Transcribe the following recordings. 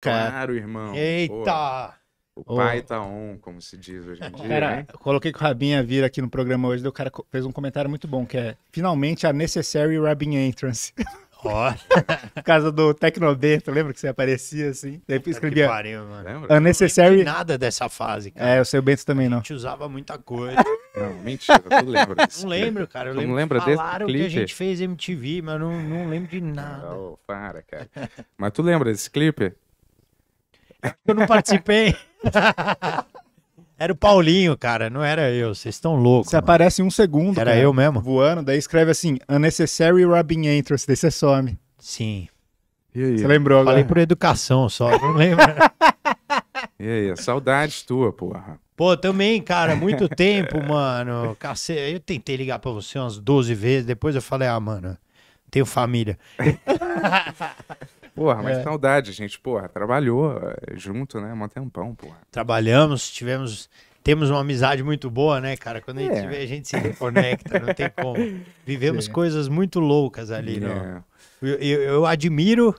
Claro, irmão. Eita! Pô. O pai tá on, como se diz hoje em dia. Cara, coloquei que o Rabinha vir aqui no programa hoje, o cara fez um comentário muito bom, que é finalmente a necessary Rabinha entrance. Ó. Oh. Por causa do Tecnoberto, lembra que você aparecia assim? Daí escrevia. Que pariu, mano. Unnecessary... Não nada dessa fase, cara. É, o seu Bento também não. A gente usava muita coisa. Não, mentira, eu não lembro disso. Não lembro, cara. Eu lembro não lembra desse falaram clipe? que a gente fez MTV, mas não, não lembro de nada. para, cara. Mas tu lembra desse clipe? Eu não participei. Era o Paulinho, cara, não era eu. Vocês estão loucos. Você mano. aparece em um segundo. Era cara, eu mesmo. Voando, daí escreve assim: unnecessary rubbing Entrance, daí você some. Sim. E aí? Você lembrou agora? Falei por educação só, não lembro. e aí? Saudades tua, porra. Pô, também, cara, muito tempo, mano. Cacete, eu tentei ligar pra você umas 12 vezes, depois eu falei, ah, mano, tenho família. Porra, mas é. saudade, gente, porra, trabalhou é, junto, né, um tempão, porra. Trabalhamos, tivemos, temos uma amizade muito boa, né, cara, quando a gente é. vê, a gente se reconecta, não tem como. Vivemos coisas muito loucas ali, né. Eu, eu, eu admiro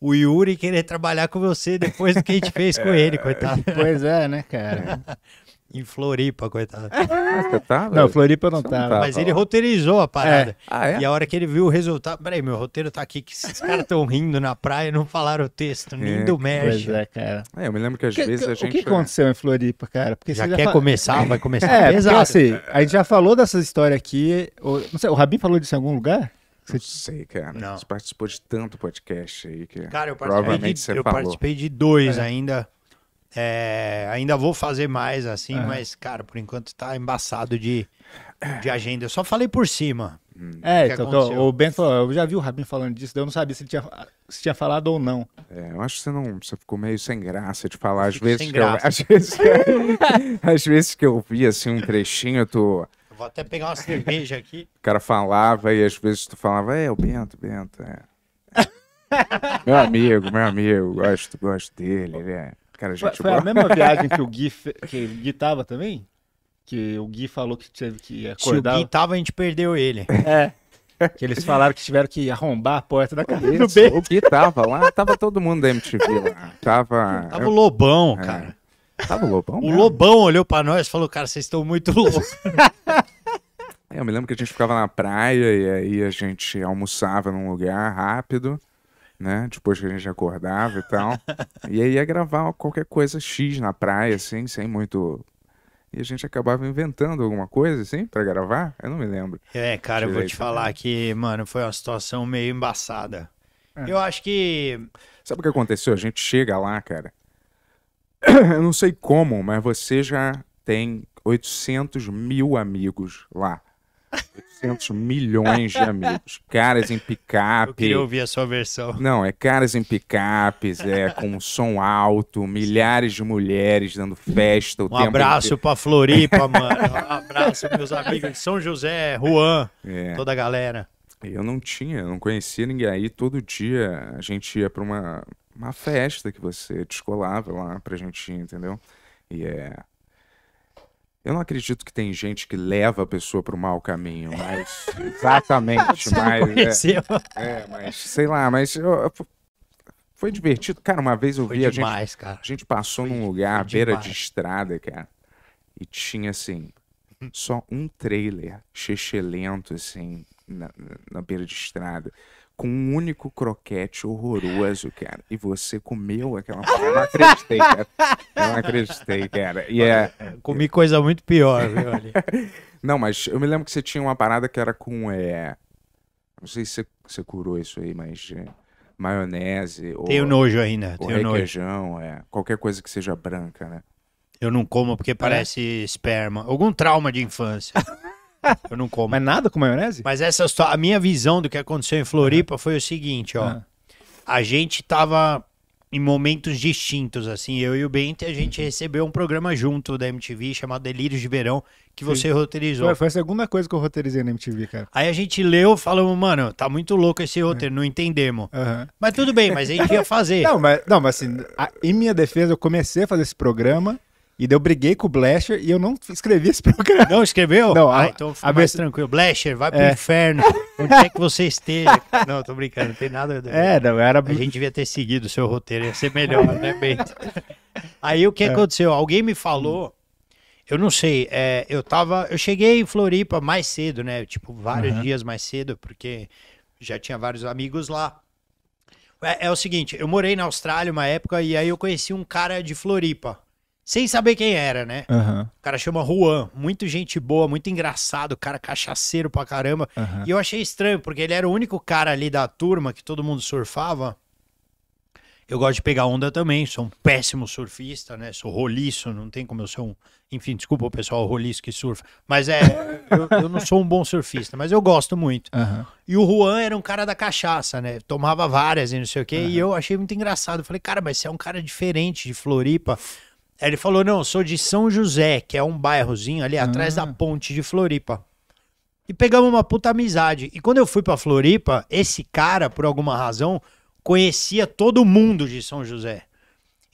o Yuri querer trabalhar com você depois do que a gente fez com é. ele, coitado. Pois é, né, cara? em Floripa, coitado. Ah, você tá tava? não, Floripa não tá. Mas ele roteirizou a parada. É. Ah, é? E a hora que ele viu o resultado, peraí, meu roteiro tá aqui, que esses caras tão rindo na praia e não falaram o texto, nem é. do México. Pois é, cara. É, eu me lembro que às que, vezes a gente... O que aconteceu em Floripa, cara? Porque já, já quer começar, vai começar é, pesado. assim, a gente já falou dessa história aqui, o, não sei, o Rabin falou disso em algum lugar? Você... Não sei, cara. Não. Você participou de tanto podcast aí que. Cara, eu participei, de, eu participei de dois é. ainda. É, ainda vou fazer mais assim, é. mas, cara, por enquanto tá embaçado de, de agenda. Eu só falei por cima. Hum. É, então, o Ben falou, eu já vi o Rabin falando disso, eu não sabia se ele tinha, se tinha falado ou não. É, eu acho que você não. Você ficou meio sem graça de falar. Às vezes, que eu, às, vezes que eu, às vezes que eu vi assim um trechinho, tu. tô. vou até pegar uma cerveja aqui. O cara falava e às vezes tu falava, é, o Bento, Bento, é. meu amigo, meu amigo, gosto, gosto dele, ele é. Cara, gente foi, foi a mesma viagem que o Gui, fe... que o Gui tava também? Que o Gui falou que teve que acordar. Se o Gui tava, a gente perdeu ele. É. Que eles falaram que tiveram que arrombar a porta da cabeça O Gui tava lá, tava todo mundo da MTV lá. Tava. Tava o Lobão, é. cara. Tava o Lobão. O mesmo. Lobão olhou pra nós e falou: Cara, vocês estão muito loucos. É, eu me lembro que a gente ficava na praia e aí a gente almoçava num lugar rápido né? Depois que a gente acordava e tal. e aí ia gravar qualquer coisa X na praia, assim, sem muito. E a gente acabava inventando alguma coisa, assim, para gravar? Eu não me lembro. É, cara, Direito, eu vou te né? falar que, mano, foi uma situação meio embaçada. É. Eu acho que. Sabe o que aconteceu? A gente chega lá, cara. Eu não sei como, mas você já tem 800 mil amigos lá. 800 milhões de amigos. Caras em picape. Eu ouvi ouvir a sua versão. Não, é caras em picapes, é com som alto, milhares de mulheres dando festa. um abraço inteiro. pra Floripa, mano. Um abraço meus amigos de São José, Juan, é. toda a galera. Eu não tinha, não conhecia ninguém. Aí todo dia a gente ia pra uma, uma festa que você descolava lá pra gente, entendeu? E é eu não acredito que tem gente que leva a pessoa para o mau caminho, é. mas. Exatamente, mas. É, é, mas, sei lá, mas. Eu, foi divertido. Cara, uma vez eu foi vi demais, a gente. Cara. A gente passou foi, num lugar à beira de estrada, cara. E tinha, assim, só um trailer lento assim, na, na beira de estrada com um único croquete horroroso, cara. E você comeu aquela parada. Eu não acreditei, cara. Eu não acreditei, cara. E é... Comi coisa muito pior, viu, ali. não, mas eu me lembro que você tinha uma parada que era com. É... Não sei se você curou isso aí, mas. É... Maionese. Tenho nojo ainda. Ou tenho requeijão, nojo. é. Qualquer coisa que seja branca, né? Eu não como porque é. parece é. esperma. Algum trauma de infância. Eu não como. Mas nada com maionese? Mas essa é a minha visão do que aconteceu em Floripa uhum. foi o seguinte, ó. Uhum. A gente tava em momentos distintos, assim, eu e o Bento a gente recebeu um programa junto da MTV chamado Delírios de Verão, que você roteirizou. foi a segunda coisa que eu roteirizei na MTV, cara. Aí a gente leu, falamos, mano, tá muito louco esse é. roteiro, não entendemos. Uhum. Mas tudo bem, mas a gente ia fazer. não, mas, não, mas assim, a, em minha defesa, eu comecei a fazer esse programa e daí eu briguei com o Blaster e eu não escrevi esse programa. Não escreveu? Não, ah, a, então fica mais tranquilo. Blaster, vai pro é. inferno. Onde é que você esteja? Não, tô brincando, não tem nada. A é, não, era. A gente devia ter seguido o seu roteiro, ia ser melhor, né, Bento? Aí o que é. aconteceu? Alguém me falou, eu não sei, é, eu tava. Eu cheguei em Floripa mais cedo, né? Tipo, vários uhum. dias mais cedo, porque já tinha vários amigos lá. É, é o seguinte, eu morei na Austrália uma época e aí eu conheci um cara de Floripa sem saber quem era, né? Uhum. O cara chama Juan, muito gente boa, muito engraçado, cara cachaceiro pra caramba. Uhum. E eu achei estranho, porque ele era o único cara ali da turma que todo mundo surfava. Eu gosto de pegar onda também, sou um péssimo surfista, né? Sou roliço, não tem como eu ser um. Enfim, desculpa o pessoal roliço que surfa. Mas é, eu, eu, não sou um bom surfista, mas eu gosto muito. Uhum. E o Juan era um cara da cachaça, né? Tomava várias e não sei o quê. E eu achei muito engraçado. Eu falei, cara, mas você é um cara diferente de Floripa. Aí ele falou: Não, sou de São José, que é um bairrozinho ali ah. atrás da ah. ponte de Floripa. E pegamos uma puta amizade. E quando eu fui pra Floripa, esse cara, por alguma razão, conhecia todo mundo de São José.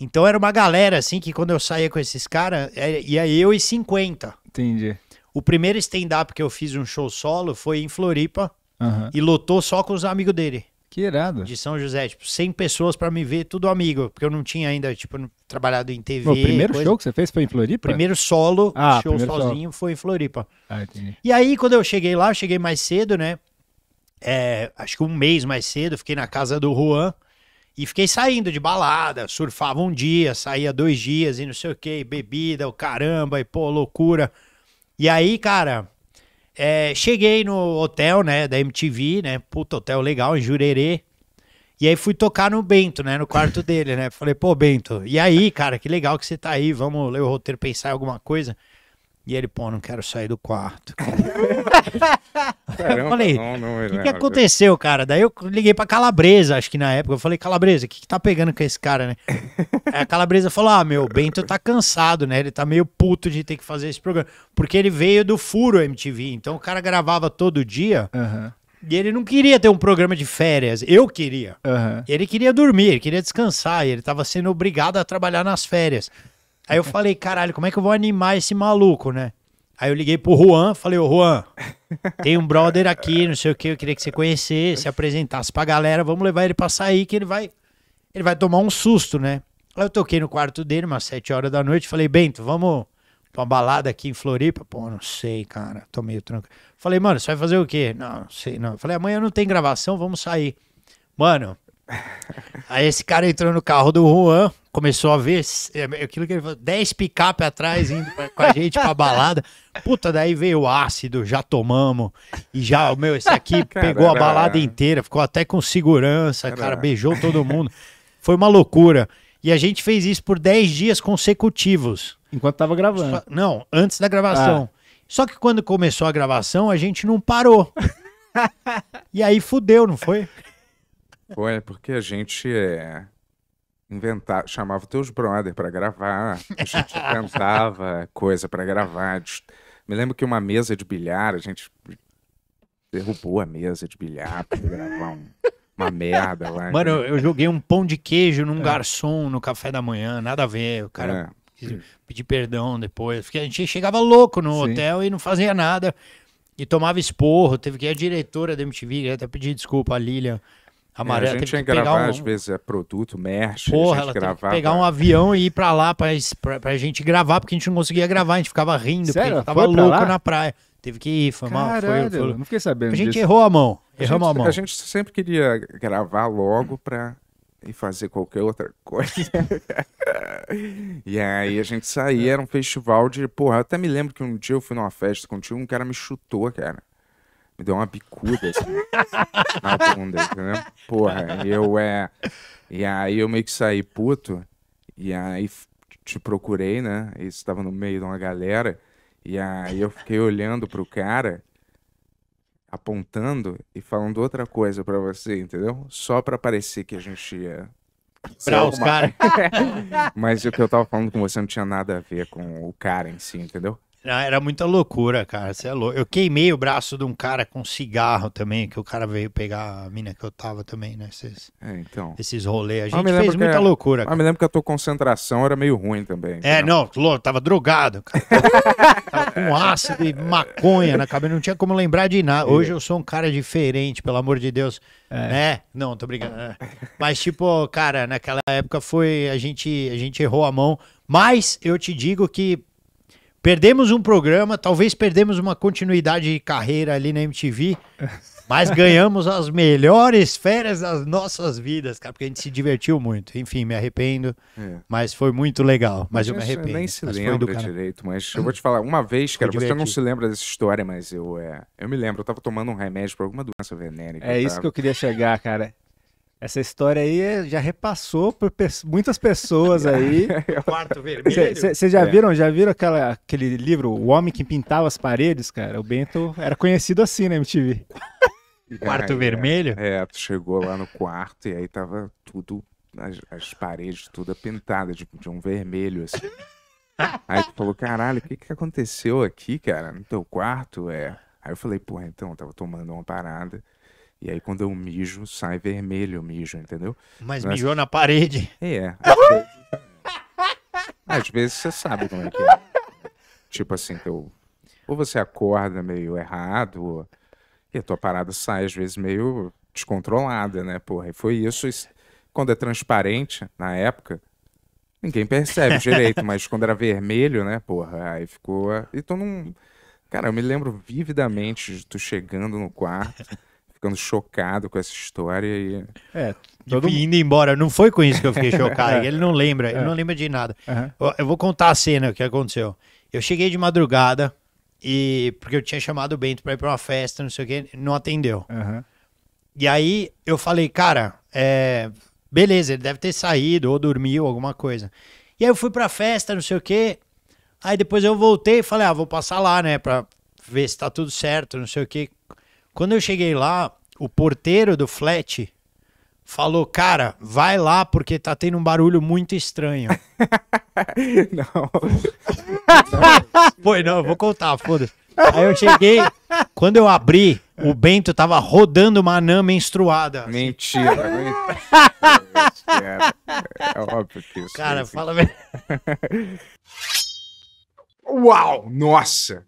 Então era uma galera, assim, que quando eu saía com esses caras, é, ia eu e 50. Entendi. O primeiro stand-up que eu fiz um show solo foi em Floripa uhum. e lotou só com os amigos dele. Que irado. De São José, tipo, 100 pessoas para me ver, tudo amigo, porque eu não tinha ainda, tipo, trabalhado em TV. O primeiro coisa. show que você fez foi em Floripa? Primeiro solo, ah, show primeiro sozinho, foi em Floripa. Ah, entendi. E aí, quando eu cheguei lá, eu cheguei mais cedo, né? É, acho que um mês mais cedo, fiquei na casa do Juan e fiquei saindo de balada, surfava um dia, saía dois dias e não sei o que, bebida, o caramba, e pô, loucura. E aí, cara, é, cheguei no hotel, né, da MTV, né? Puta, hotel legal, em Jurerê. E aí fui tocar no Bento, né? No quarto dele, né? Falei, pô, Bento, e aí, cara, que legal que você tá aí, vamos ler o roteiro, pensar em alguma coisa. E ele, pô, não quero sair do quarto. Caramba, eu falei, o que, que, aconteceu, cara? Daí eu liguei pra Calabresa, acho que na época. Eu falei, Calabresa, o que, que tá pegando com esse cara, né? Aí a Calabresa falou, ah, meu, o Bento tá cansado, né? Ele tá meio puto de ter que fazer esse programa. Porque ele veio do furo MTV, então o cara gravava todo dia. Uhum. E ele não queria ter um programa de férias. Eu queria. Uhum. Ele queria dormir, ele queria descansar. E ele tava sendo obrigado a trabalhar nas férias. Aí eu falei, caralho, como é que eu vou animar esse maluco, né? Aí eu liguei pro Juan, falei, ô Juan, tem um brother aqui, não sei o que, eu queria que você conhecesse, se apresentasse pra galera, vamos levar ele pra sair, que ele vai. Ele vai tomar um susto, né? Aí eu toquei no quarto dele, umas sete horas da noite, falei, Bento, vamos pra uma balada aqui em Floripa? Pô, não sei, cara, tô meio tranquilo. Falei, mano, você vai fazer o quê? Não, não sei, não. Falei, amanhã não tem gravação, vamos sair. Mano, aí esse cara entrou no carro do Juan, começou a ver é, é aquilo que ele falou, 10 picape atrás indo pra, com a gente pra balada. Puta, daí veio o ácido, já tomamos. E já, meu, esse aqui pegou a balada inteira, ficou até com segurança, cara, beijou todo mundo. Foi uma loucura. E a gente fez isso por 10 dias consecutivos. Enquanto tava gravando. Só, não, antes da gravação. Ah. Só que quando começou a gravação, a gente não parou. e aí fudeu, não foi? Foi, porque a gente é inventar, chamava teus brother para gravar, a gente inventava coisa para gravar. Me lembro que uma mesa de bilhar, a gente derrubou a mesa de bilhar para gravar um, uma merda lá. Mano, eu, eu joguei um pão de queijo num é. garçom no café da manhã, nada a ver, o cara é. pedir perdão depois, porque a gente chegava louco no Sim. hotel e não fazia nada. E tomava esporro, teve que ir a diretora da MTV, até pedir desculpa a Lilian a Maré é, a gente tinha que gravar, um... às vezes, é produto, merch. Porra, ela que pegar um avião e ir pra lá pra, pra, pra gente gravar, porque a gente não conseguia gravar, a gente ficava rindo, Sério? porque a gente tava louco lá? na praia. Teve que ir, foi Caralho, mal. Foi, foi... Não fiquei sabendo. A gente disso. errou a mão. errou Erramos a, mão. A gente sempre queria gravar logo pra ir fazer qualquer outra coisa. e aí a gente saía, era um festival de. Porra, eu até me lembro que um dia eu fui numa festa contigo, um cara me chutou, cara me deu uma bicuda assim, na bunda, entendeu? Porra, eu é. E aí eu meio que saí puto, e aí te procurei, né? E estava no meio de uma galera, e aí eu fiquei olhando pro cara, apontando e falando outra coisa para você, entendeu? Só para parecer que a gente ia. Pra os caras. Mas o que eu tava falando com você não tinha nada a ver com o cara em si, entendeu? Não, era muita loucura, cara. Você é louco. Eu queimei o braço de um cara com cigarro também, que o cara veio pegar a mina que eu tava também, né? Esses, é, então. Esses rolês. A ah, gente fez muita é, loucura. Mas ah, me lembro que a tua concentração era meio ruim também. É, não, louco, tava drogado, cara. tava com ácido e maconha na cabeça. Não tinha como lembrar de nada. Hoje eu sou um cara diferente, pelo amor de Deus. É. Né? Não, tô brincando. É. Mas, tipo, cara, naquela época foi. A gente, a gente errou a mão. Mas eu te digo que Perdemos um programa, talvez perdemos uma continuidade de carreira ali na MTV, mas ganhamos as melhores férias das nossas vidas, cara, porque a gente se divertiu muito. Enfim, me arrependo, é. mas foi muito legal. Mas, eu me arrependo. nem se lembra direito, mas eu vou te falar, uma vez, cara, você não se lembra dessa história, mas eu, é, eu me lembro, eu tava tomando um remédio para alguma doença venérica. É isso que eu queria chegar, cara. Essa história aí é, já repassou por pe muitas pessoas aí. É quarto vermelho. Vocês já é. viram, já viram aquela, aquele livro O Homem que Pintava as Paredes, cara? O Bento era conhecido assim na MTV. Quarto vermelho? É, é, tu chegou lá no quarto e aí tava tudo, as, as paredes todas pintadas, de, de um vermelho, assim. Aí tu falou, caralho, o que que aconteceu aqui, cara, no teu quarto? É. Aí eu falei, porra, então, eu tava tomando uma parada. E aí, quando eu mijo, sai vermelho o mijo, entendeu? Mas, Mas... Então, mijou na parede. É. Às vezes... Ah, às vezes você sabe como é que é. Tipo assim, eu... ou você acorda meio errado, ou... e a tua parada sai, às vezes, meio descontrolada, né? Porra, e foi isso. Quando é transparente, na época, ninguém percebe direito, mas quando era vermelho, né? Porra, aí ficou. E tu não. Cara, eu me lembro vividamente de tu chegando no quarto ficando chocado com essa história e. É, tipo, todo... e indo embora. Não foi com isso que eu fiquei chocado. é, ele não lembra, é. ele não lembra de nada. Uhum. Eu vou contar a cena que aconteceu. Eu cheguei de madrugada e porque eu tinha chamado o Bento para ir para uma festa, não sei o que, não atendeu. Uhum. E aí eu falei, cara, é, beleza, ele deve ter saído ou dormiu, alguma coisa. E aí eu fui para a festa, não sei o que. Aí depois eu voltei e falei, ah, vou passar lá, né, para ver se tá tudo certo, não sei o que. Quando eu cheguei lá, o porteiro do flat falou: Cara, vai lá porque tá tendo um barulho muito estranho. não. Foi, não, eu vou contar, foda-se. Aí eu cheguei, quando eu abri, o Bento tava rodando uma anã menstruada. Mentira, mentira. É óbvio que isso. Cara, fala. Uau, nossa!